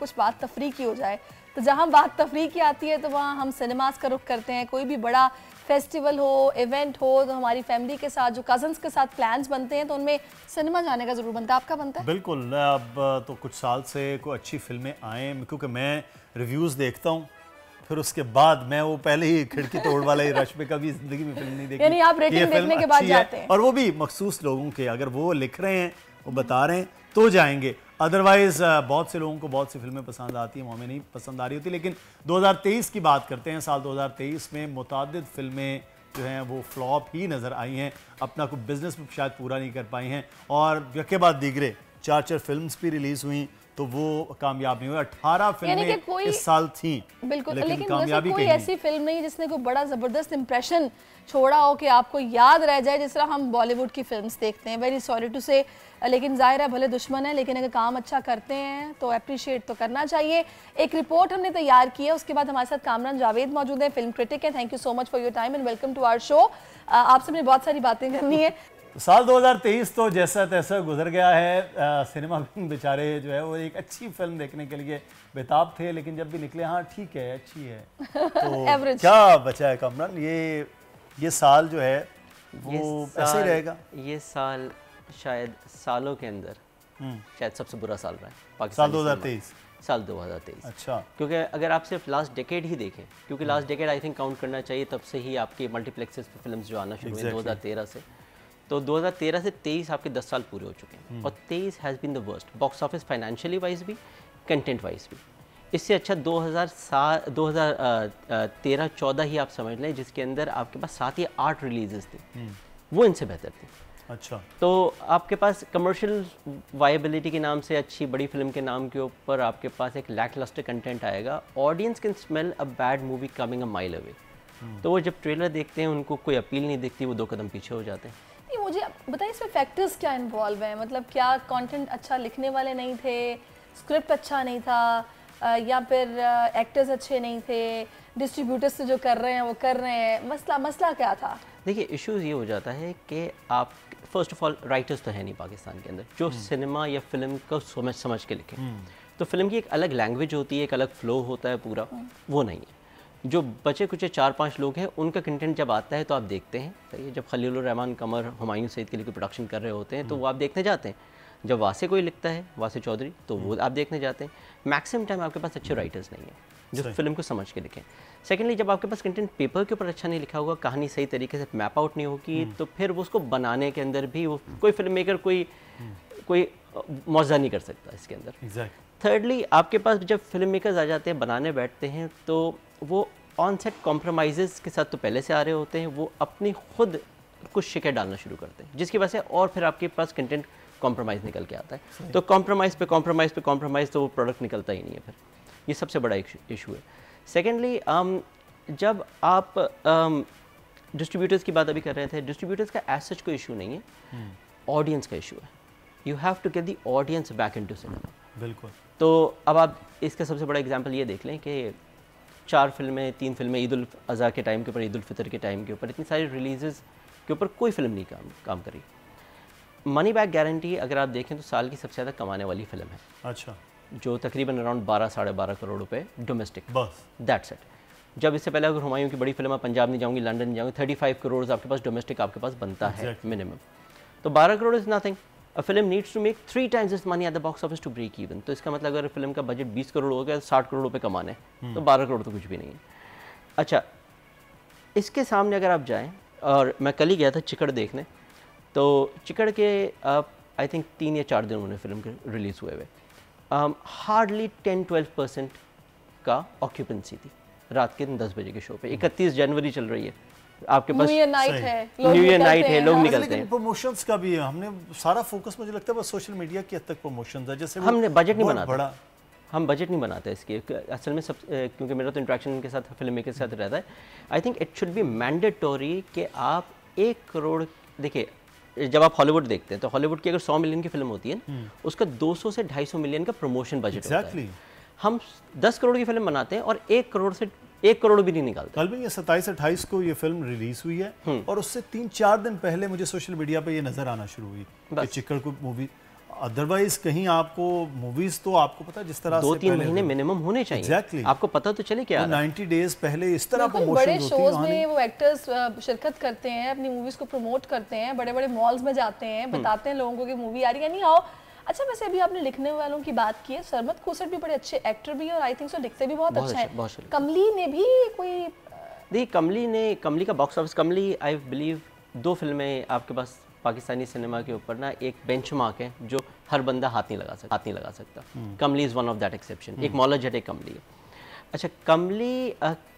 कुछ बात तफरी की हो जाए तो जहाँ बात तफरी की आती है तो वहाँ हम सिनेमाज का रुख करते हैं कोई भी बड़ा फेस्टिवल हो इवेंट हो तो हमारी फैमिली के साथ जो कजन्स के साथ प्लान्स बनते हैं तो उनमें सिनेमा जाने का ज़रूर बनता है आपका बनता है बिल्कुल अब तो कुछ साल से कोई अच्छी फिल्में आए क्योंकि मैं रिव्यूज़ देखता हूँ फिर उसके बाद मैं वो पहले ही खिड़की तोड़ वाला ही रश में कभी जिंदगी में फिल्म नहीं देखी आप रेटिंग देखने के बाद जाते हैं और वो भी मखसूस लोगों के अगर वो लिख रहे हैं वो बता रहे हैं तो जाएंगे अदरवाइज बहुत से लोगों को बहुत सी फिल्में पसंद आती हैं हमें नहीं पसंद आ रही होती लेकिन 2023 की बात करते हैं साल 2023 में मुतद फिल्में जो हैं वो फ्लॉप ही नज़र आई हैं अपना कोई बिज़नेस शायद पूरा नहीं कर पाई हैं और यके बाद दीगरे चार चार फिल्म भी रिलीज़ हुई तो वो कामयाब नहीं हुई अठारह फिल्में इस साल थी बिल्कुल लेकिन, लेकिन कामयाबी कोई ऐसी फिल्म नहीं जिसने कोई बड़ा जबरदस्त इंप्रेशन छोड़ा हो कि आपको याद रह जाए जिस तरह हम बॉलीवुड की फिल्म्स देखते हैं वेरी सॉरी टू से लेकिन जाहिर है भले दुश्मन है लेकिन अगर काम अच्छा करते हैं तो अप्रिशिएट तो करना चाहिए एक रिपोर्ट हमने तैयार की है उसके बाद हमारे साथ कामरान जावेद मौजूद है फिल्म क्रिटिक है thank you so much for your time and welcome to our show आपसे हमने बहुत सारी बातें करनी है साल 2023 तो जैसा तैसा गुजर गया है आ, सिनेमा बेचारे जो है वो एक अच्छी फिल्म देखने के लिए बेताब थे लेकिन जब भी निकले हाँ ठीक है अच्छी है तो क्या बचा है कमरन ये ये साल जो है वो ऐसे ही रहेगा ये साल शायद सालों के अंदर हम्म। शायद सबसे बुरा साल रहा है साल 2023 साल 2023 अच्छा क्योंकि अगर आप सिर्फ लास्ट डेकेड ही देखें क्योंकि last decade I think count करना चाहिए तब से ही आपके मल्टीप्लेक्सेस पर फिल्म्स जो आना शुरू हुई exactly. 2013 से तो 2013 से 23 आपके 10 साल पूरे हो चुके हैं हम्म। और 23 has been the worst box office financially wise भी कंटेंट वाइज भी इससे अच्छा 2007 2013-14 ही आप समझ लें जिसके अंदर आपके पास सात या आठ रिलीजेस थे हम्म। वो इनसे बेहतर थे अच्छा तो आपके पास कमर्शियल वायबिलिटी के नाम से अच्छी बड़ी फिल्म के नाम के ऊपर आपके पास एक लैक लस्टर कंटेंट आएगा audience can smell a bad movie coming a mile away तो वो जब ट्रेलर देखते हैं उनको कोई अपील नहीं दिखती वो दो कदम पीछे हो जाते हैं मुझे बताइए इसमें फैक्टर्स क्या इन्वॉल्व हैं मतलब क्या कंटेंट अच्छा लिखने वाले नहीं थे स्क्रिप्ट अच्छा नहीं था या फिर एक्टर्स अच्छे नहीं थे डिस्ट्रीब्यूटर्स से जो कर रहे हैं वो कर रहे हैं मसला मसला क्या था देखिए इश्यूज ये हो जाता है कि आप फर्स्ट ऑफ ऑल राइटर्स तो है नहीं पाकिस्तान के अंदर जो सिनेमा हम्म। या फिल्म को समझ समझ के लिखें हम्म। तो फिल्म की एक अलग लैंग्वेज होती है एक अलग फ्लो होता है पूरा हम्म। वो नहीं है जो बचे कुचे चार पांच लोग हैं उनका कंटेंट जब आता है तो आप देखते हैं सही जब खलील रहमान कमर हमायूं सईद के लिए कोई प्रोडक्शन कर रहे होते हैं तो हम्म। वो आप देखने जाते हैं जब वासे कोई लिखता है वासे चौधरी तो वो हम्म। आप देखने जाते हैं मैक्सिमम टाइम आपके पास अच्छे राइटर्स नहीं हैं जो फिल्म को समझ के लिखें सेकेंडली जब आपके पास कंटेंट पेपर के ऊपर अच्छा नहीं लिखा होगा कहानी सही तरीके से मैप आउट नहीं होगी हम्म। तो फिर वो उसको बनाने के अंदर भी वो कोई फिल्म मेकर कोई कोई मुआवजा नहीं कर सकता इसके अंदर थर्डली आपके पास जब फिल्म मेकर्स आ जाते हैं बनाने बैठते हैं तो वो ऑन सेट कॉम्प्रोमाइज़ के साथ तो पहले से आ रहे होते हैं वो अपनी खुद कुछ शिकायत डालना शुरू करते हैं जिसकी वजह से और फिर आपके पास कंटेंट कॉम्प्रोमाइज़ निकल के आता है तो कॉम्प्रोमाइज़ पे कॉम्प्रोमाइज़ पे कॉम्प्रोमाइज़ तो वो प्रोडक्ट निकलता ही नहीं है फिर ये सबसे बड़ा इशू है सेकेंडली um, जब आप डिस्ट्रीब्यूटर्स um, की बात अभी कर रहे थे डिस्ट्रीब्यूटर्स का एज सच कोई इशू नहीं है ऑडियंस हम्म। का इशू है you have to get the audience back into cinema बिल्कुल तो अब आप इसका सबसे बड़ा एग्जाम्पल ये देख लें कि चार फिल्में तीन फिल्में ईद अज़ा के टाइम के ऊपर ईद फ़ितर के टाइम के ऊपर इतनी सारी रिलीज़ के ऊपर कोई फिल्म नहीं काम काम करी मनी बैक गारंटी अगर आप देखें तो साल की सबसे ज़्यादा कमाने वाली फिल्म है अच्छा जो तकरीबन अराउंड बारह साढ़े बारह करोड़ रुपए डोमेस्टिक बस दैट्स इट जब इससे पहले अगर हुमायूं की बड़ी फिल्म है पंजाब नहीं जाऊंगी लंदन नहीं जाऊंगी थर्टी फाइव करोड़ आपके पास डोमेस्टिक आपके पास बनता exactly. है मिनिमम तो बारह crore is nothing a film needs to make three times is money at the box office to break even तो इसका मतलब अगर फिल्म का बजट बीस करोड़ हो गया तो साठ करोड़ रुपये कमाना है तो बारह करोड़ तो कुछ भी नहीं है अच्छा इसके सामने अगर आप जाएँ और मैं कल ही गया था चिकड़ देखने तो चिकड़ के आप आई थिंक तीन या चार दिन उन्होंने फिल्म के रिलीज़ हुए हुए हार्डली टेन ट्वेल्व परसेंट का ऑक्यूपेंसी थी रात के दिन दस बजे के शो पे इकतीस जनवरी चल रही है आपके पास न्यू ईयर नाइट है लोग निकलते हैं प्रमोशन हाँ, का भी है हमने सारा फोकस मुझे लगता है सोशल मीडिया की हद तक प्रमोशन है जैसे हमने बजट नहीं बना बड़ा हम बजट नहीं बनाते इसके असल में सब क्योंकि मेरा तो इंट्रैक्शन के साथ फिल्म मेकर के साथ रहता है I think it should be mandatory कि आप एक करोड़ देखिए जब आप हॉलीवुड देखते हैं तो हॉलीवुड की अगर 100 मिलियन की फिल्म होती है हम्म। उसका 200 से 250 मिलियन का प्रमोशन बजट exactly. होता है हम 10 करोड़ की फिल्म बनाते हैं और एक करोड़ से एक करोड़ भी नहीं निकालते कल भी ये सत्ताईस अट्ठाईस को ये फिल्म रिलीज हुई है हम्म। और उससे तीन चार दिन पहले मुझे सोशल मीडिया पर यह नजर आना शुरू हुई चिक्कड़ को मूवी अदरवाइज कहीं आपको मूवीज तो आपको पता जिस तरह दो तीन महीने मिनिमम होने चाहिए exactly. आपको पता तो चले क्या नाइन्टी डेज पहले इस तरह बड़े शोज में वो एक्टर्स शिरकत करते हैं अपनी मूवीज को प्रमोट करते हैं बड़े बड़े मॉल्स में जाते हैं हम्म। बताते हैं लोगों को कि मूवी आ रही है नहीं आओ अच्छा वैसे अभी आपने लिखने वालों की बात की है सरमत कोसट भी बड़े अच्छे एक्टर भी और आई थिंक सो लिखते भी बहुत, बहुत अच्छा है कमली ने भी कोई देखिए कमली ने कमली का बॉक्स ऑफिस कमली आई बिलीव दो फिल्में आपके पास पाकिस्तानी सिनेमा के ऊपर ना एक बेंच मार्क है जो हर बंदा हाथ नहीं लगा सकता हाथ नहीं लगा सकता हम्म। Kamli is one of that exception एक मॉलोजेट हम्म। एक कमली है अच्छा कमली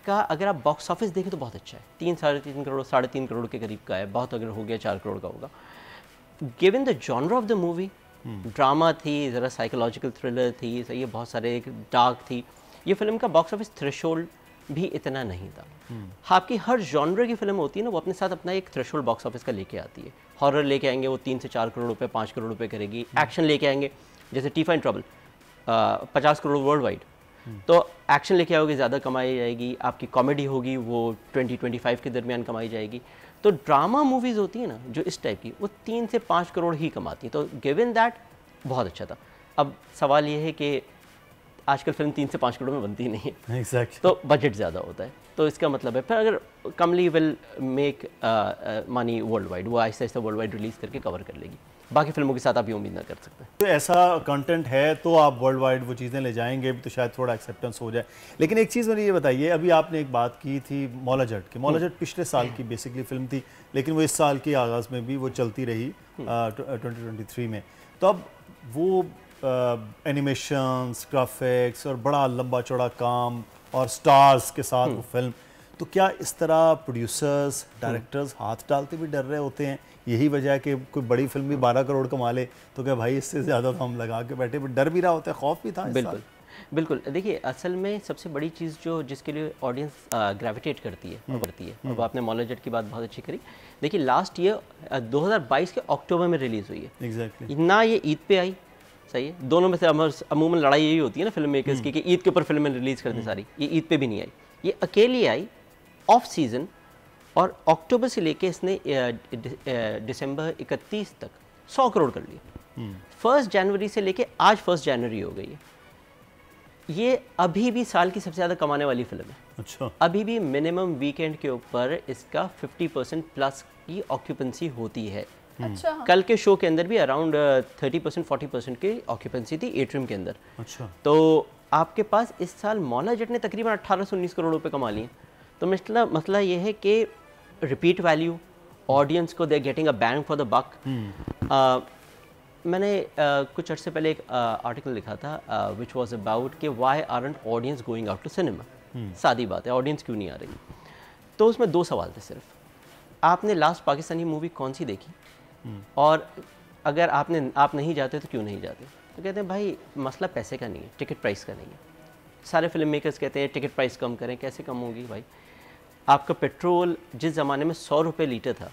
का अगर आप बॉक्स ऑफिस देखें तो बहुत अच्छा है तीन साढ़े तीन करोड़ साढ़े तीन करोड़ के करीब का है बहुत अगर हो गया चार करोड़ का होगा given the genre of the movie drama थी ज़रा साइकोलॉजिकल थ्रिलर थी सही ये बहुत सारे डार्क थी ये फिल्म का बॉक्स ऑफिस थ्रेशोल्ड भी इतना नहीं था हम्म। आपकी हर जॉनर की फिल्म होती है ना वो अपने साथ अपना एक थ्रेशोल्ड बॉक्स ऑफिस का लेके आती है हॉरर लेके आएंगे वो तीन से चार करोड़ रुपये पाँच करोड़ रुपये करेगी एक्शन हम्म। लेके आएंगे जैसे टी फाइन ट्रबल पचास करोड़ वर्ल्ड हम्म। वाइड तो एक्शन लेके आओगे ज़्यादा कमाई जाएगी आपकी कॉमेडी होगी वो ट्वेंटी ट्वेंटी फाइव के दरमियान कमाई जाएगी तो ड्रामा मूवीज़ होती है ना जो इस टाइप की वो तीन से पाँच करोड़ ही कमाती है तो गिविन दैट बहुत अच्छा था अब सवाल ये है कि आजकल फिल्म तीन से पाँच करोड़ में बनती नहीं है exactly. तो बजट ज़्यादा होता है तो इसका मतलब है फिर अगर Kamli will make money worldwide वो आहिस्ता आहिस्ता वर्ल्ड वाइड रिलीज़ करके कवर कर लेगी बाकी फिल्मों के साथ आप ये उम्मीद ना कर सकते तो ऐसा कंटेंट है तो आप वर्ल्ड वाइड वो चीज़ें ले जाएंगे तो शायद थोड़ा एक्सेप्टेंस हो जाए लेकिन एक चीज़ मैंने ये बताइए अभी आपने एक बात की थी मौला जट की मौला हम्म। जट पिछले साल हम्म। की बेसिकली फिल्म थी लेकिन वो इस साल की आगाज़ में भी वो चलती रही ट्वेंटी हम्म। ट्वेंटी में तो अब वो एनिमेशंस ग्राफिक्स और बड़ा लंबा चौड़ा काम और स्टार्स के साथ वो फिल्म तो क्या इस तरह प्रोड्यूसर्स डायरेक्टर्स हाथ डालते भी डर रहे होते हैं यही वजह है कि कोई बड़ी फिल्म भी बारह करोड़ कमा ले तो क्या भाई इससे ज़्यादा तो हम लगा के बैठे डर भी रहा होता है खौफ भी था बिल्कुल बिल्कुल देखिए असल में सबसे बड़ी चीज़ जो जिसके लिए ऑडियंस ग्रेविटेट करती है करती हम्म, है अब हम्म। आपने मॉलोजेट की बात बहुत अच्छी करी देखिए लास्ट ईयर 2022 के अक्टूबर में रिलीज़ हुई है exactly. ना ये ईद पे आई सही है दोनों में से अमूमन लड़ाई यही होती है ना फिल्म मेकर्स हम्म। की कि ईद के ऊपर फिल्में रिलीज़ करते सारी ये ईद पे भी नहीं आई ये अकेली आई ऑफ सीज़न और अक्टूबर से लेके इसने दिसंबर 31 तक 100 करोड़ कर लिया फर्स्ट जनवरी से लेके आज फर्स्ट जनवरी हो गई है ये अभी भी साल की सबसे ज़्यादा कमाने वाली फिल्म है अच्छा अभी भी मिनिमम वीकेंड के ऊपर इसका 50 परसेंट प्लस की ऑक्यूपेंसी होती है हम्म। अच्छा कल के शो के अंदर भी around thirty percent forty percent की ऑक्यूपेंसी थी एट्रियम के अंदर अच्छा तो आपके पास इस साल मौला जट ने तकरीबन अट्ठारह सौ उन्नीस करोड़ रुपए कमा लिए तो मतलब मसला ये है कि रिपीट वैल्यू ऑडियंस को दे getting a bang for the buck मैंने uh, कुछ अर्से पहले एक आर्टिकल uh, लिखा था विच वॉज अबाउट कि why aren't audience going out to cinema सादी बात है ऑडियंस क्यों नहीं आ रही तो उसमें दो सवाल थे सिर्फ आपने लास्ट पाकिस्तानी मूवी कौन सी देखी hmm. और अगर आपने आप नहीं जाते तो क्यों नहीं जाते तो कहते हैं भाई मसला पैसे का नहीं है टिकट प्राइस का नहीं है सारे फिल्म मेकर्स कहते हैं टिकट प्राइस कम करें कैसे कम होगी भाई आपका पेट्रोल जिस ज़माने में सौ रुपये लीटर था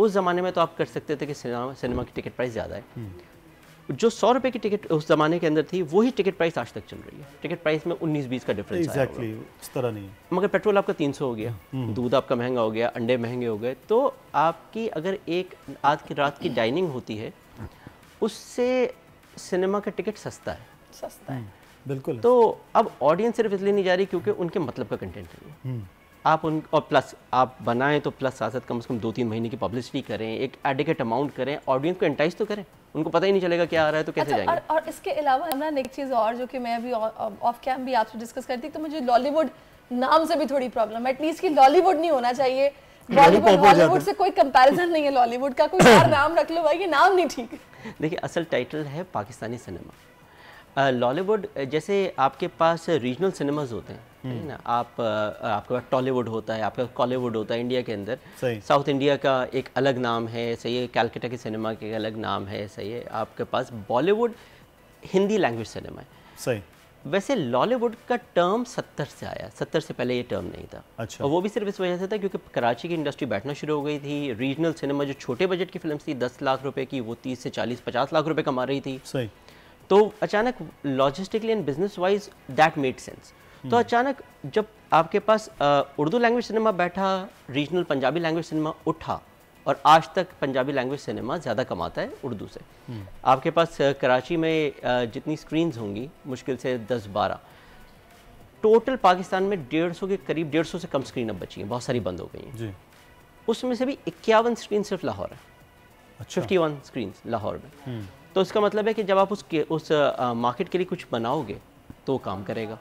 उस ज़माने में तो आप कर सकते थे कि सिनेमा सिनेमा की टिकट प्राइस ज़्यादा है हम्म। जो सौ रुपये की टिकट उस ज़माने के अंदर थी वही टिकट प्राइस आज तक चल रही है टिकट प्राइस में उन्नीस बीस का डिफरेंस exactly, इस तरह नहीं मगर पेट्रोल आपका तीन सौ हो गया हम्म। दूध आपका महंगा हो गया अंडे महंगे हो गए तो आपकी अगर एक आज की रात की डाइनिंग होती है उससे सिनेमा का टिकट सस्ता है सस्ता है हम्म, बिल्कुल तो अब ऑडियंस सिर्फ इसलिए नहीं जा रही क्योंकि उनके मतलब का कंटेंट है आप उन और प्लस आप बनाएं तो प्लस साथ साथ कम से कम दो तीन महीने की पब्लिसिटी करें एक एडिकेट अमाउंट करें ऑडियंस को एंटाइज तो करें उनको पता ही नहीं चलेगा क्या आ रहा है तो कैसे अच्छा, जाएंगे और, और इसके अलावा हमने एक चीज़ और जो कि मैं अभी ऑफ कैम भी आपसे डिस्कस करती तो मुझे लॉलीवुड नाम से भी थोड़ी प्रॉब्लम एटलीस्ट की लॉलीवुड नहीं होना चाहिए बॉलीवुड से कोई कंपैरिजन नहीं है लॉलीवुड का कोई और नाम रख लो भाई ये नाम नहीं ठीक देखिए असल टाइटल है पाकिस्तानी सिनेमा लॉलीवुड जैसे आपके पास रीजनल सिनेमाज होते हैं हम्म। ना आप आपके पास टॉलीवुड होता है आपके पास कॉलीवुड होता है इंडिया के अंदर साउथ इंडिया का एक अलग नाम है सही है कैलकाटा के सिनेमा के अलग नाम है सही है आपके पास बॉलीवुड हिंदी लैंग्वेज सिनेमा है सही वैसे लॉलीवुड का टर्म सत्तर से आया सत्तर से पहले ये टर्म नहीं था अच्छा और वो भी सिर्फ इस वजह से था क्योंकि कराची की इंडस्ट्री बैठना शुरू हो गई थी रीजनल सिनेमा जो छोटे बजट की फिल्म थी दस लाख रुपए की वो तीस से चालीस पचास लाख रुपए कमा रही थी सही तो अचानक logistically and business wise that made sense तो अचानक जब आपके पास उर्दू लैंग्वेज सिनेमा बैठा रीजनल पंजाबी लैंग्वेज सिनेमा उठा और आज तक पंजाबी लैंग्वेज सिनेमा ज़्यादा कमाता है उर्दू से आपके पास कराची में जितनी स्क्रीन्स होंगी मुश्किल से दस बारह टोटल पाकिस्तान में डेढ़ सौ के करीब डेढ़ सौ से कम स्क्रीन अब बची हैं बहुत सारी बंद हो गई हैं उसमें से भी इक्यावन स्क्रीन सिर्फ लाहौर है फिफ्टी वन स्क्रीन लाहौर में हम्म। तो इसका मतलब है कि जब आप उसके उस मार्केट के लिए कुछ बनाओगे तो काम करेगा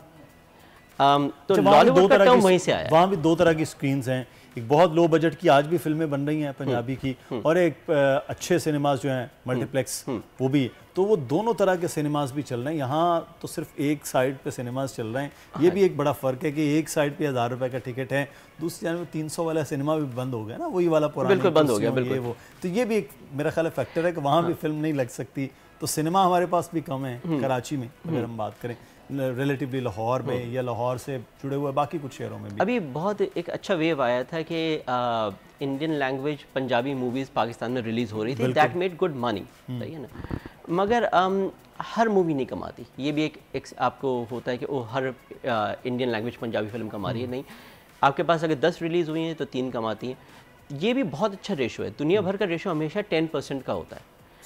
Um, तो अच्छा, लॉलीवुड का वहीं से आया वहाँ भी दो तरह की स्क्रीन्स हैं एक बहुत लो बजट की आज भी फिल्में बन रही हैं पंजाबी की हम्म, हम्म। और एक अच्छे सिनेमाज जो हैं मल्टीप्लेक्स हम्म, वो भी तो वो दोनों तरह के सिनेमाज भी चल रहे हैं यहाँ तो सिर्फ एक साइड पे सिनेमाज चल रहे हैं ये हाँ। भी एक बड़ा फ़र्क है कि एक साइड पे हज़ार रुपए का टिकट है दूसरी जानवे तीन सौ वाला सिनेमा भी बंद हो गया ना वही वाला पुराना बिल्कुल बंद हो गया बिल्कुल वो तो ये भी एक मेरा ख्याल फैक्टर है कि वहाँ भी फिल्म हाँ। नहीं लग सकती तो सिनेमा हमारे पास भी कम है कराची में अगर हम बात करें रिलेटिवली लाहौर में हाँ। या लाहौर से जुड़े हुए बाकी कुछ शहरों में भी अभी बहुत एक अच्छा वेव आया था कि Indian language Punjabi movies Pakistan में रिलीज़ हो रही थी दैट मेड गुड मनी सही है ना मगर आम, हर मूवी नहीं कमाती ये भी एक, एक आपको होता है कि वो हर आ, इंडियन लैंग्वेज पंजाबी फिल्म कमा रही है हम्म। नहीं आपके पास अगर दस रिलीज़ हुई हैं तो तीन कमाती हैं ये भी बहुत अच्छा रेशो है दुनिया हम्म। भर का रेशो हमेशा टेन परसेंट का होता है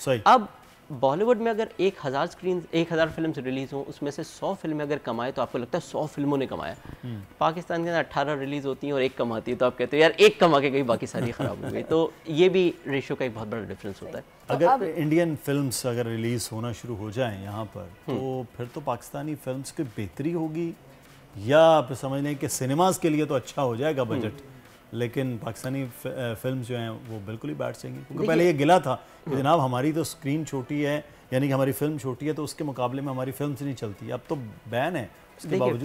सही अब बॉलीवुड में अगर एक हज़ार स्क्रीन एक हज़ार फिल्म रिलीज़ हों उसमें से सौ फिल्में अगर कमाए तो आपको लगता है सौ फिल्मों ने कमाया हम्म। पाकिस्तान के अंदर अट्ठारह रिलीज़ होती हैं और एक कमाती है तो आप कहते हो यार एक कमा के गई बाकी सारी ख़राब हो गई तो ये भी रेशो का एक बहुत बड़ा डिफरेंस होता है तो अगर इंडियन फिल्म अगर रिलीज़ होना शुरू हो जाए यहाँ पर हम्म। तो फिर तो पाकिस्तानी फिल्म की बेहतरी होगी या आप समझ लें कि सिनेमाज के लिए तो अच्छा हो जाएगा बजट हम्म। लेकिन पाकिस्तानी फिल्म जो हैं वो बिल्कुल ही बैठ जाएंगी क्योंकि पहले ये गिला था कि हाँ। जनाब हमारी तो स्क्रीन छोटी है यानी कि हमारी फिल्म छोटी है तो उसके मुकाबले में हमारी फिल्म नहीं चलती अब तो बैन है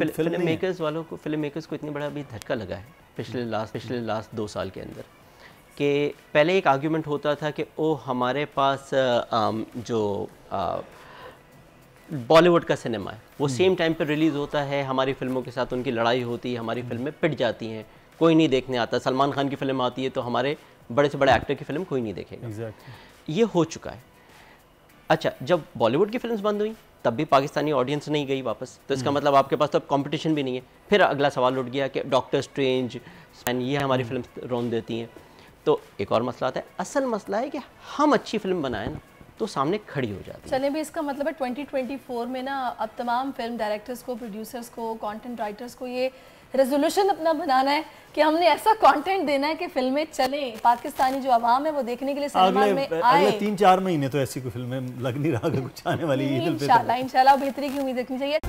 फिल्म मेकर्स वालों को फिल्म मेकर्स को इतनी बड़ा अभी धक्का लगा है पिछले लास्ट हम्म। पिछले लास्ट हम्म। दो साल के अंदर कि पहले एक आर्ग्यूमेंट होता था कि ओ हमारे पास जो बॉलीवुड का सिनेमा है वो सेम टाइम पर रिलीज़ होता है हमारी फिल्मों के साथ उनकी लड़ाई होती है हमारी फिल्में हम्म। पिट जाती हैं कोई नहीं देखने आता सलमान खान की फिल्म आती है तो हमारे बड़े से बड़े एक्टर की फिल्म कोई नहीं देखेगा exactly. ये हो चुका है अच्छा जब बॉलीवुड की फिल्म बंद हुई तब भी पाकिस्तानी ऑडियंस नहीं गई वापस तो इसका हम्म। मतलब आपके पास तो अब कॉम्पिटिशन भी नहीं है फिर अगला सवाल उठ गया कि डॉक्टर स्ट्रेंज एंड ये हमारी फिल्म हम्म। रोन देती हैं तो एक और मसला आता है असल मसला है कि हम अच्छी फिल्म बनाए ना तो सामने खड़ी हो जाती है चले भी इसका मतलब है 2024 में ना अब तमाम फिल्म डायरेक्टर्स को प्रोड्यूसर्स को कंटेंट राइटर्स को ये रेजोल्यूशन अपना बनाना है कि हमने ऐसा कंटेंट देना है कि फिल्में चले पाकिस्तानी जो आवाम है वो देखने के लिए सिनेमा में आए तीन चार महीने तो ऐसी कोई फिल्में लग नहीं रहा कुछ आने वाली तो इंशाल्लाह इंशाल्लाह बेहतरी की उम्मीद रखनी चाहिए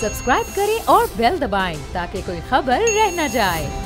सब्सक्राइब करें और बेल दबाएं ताकि कोई खबर रह न जाए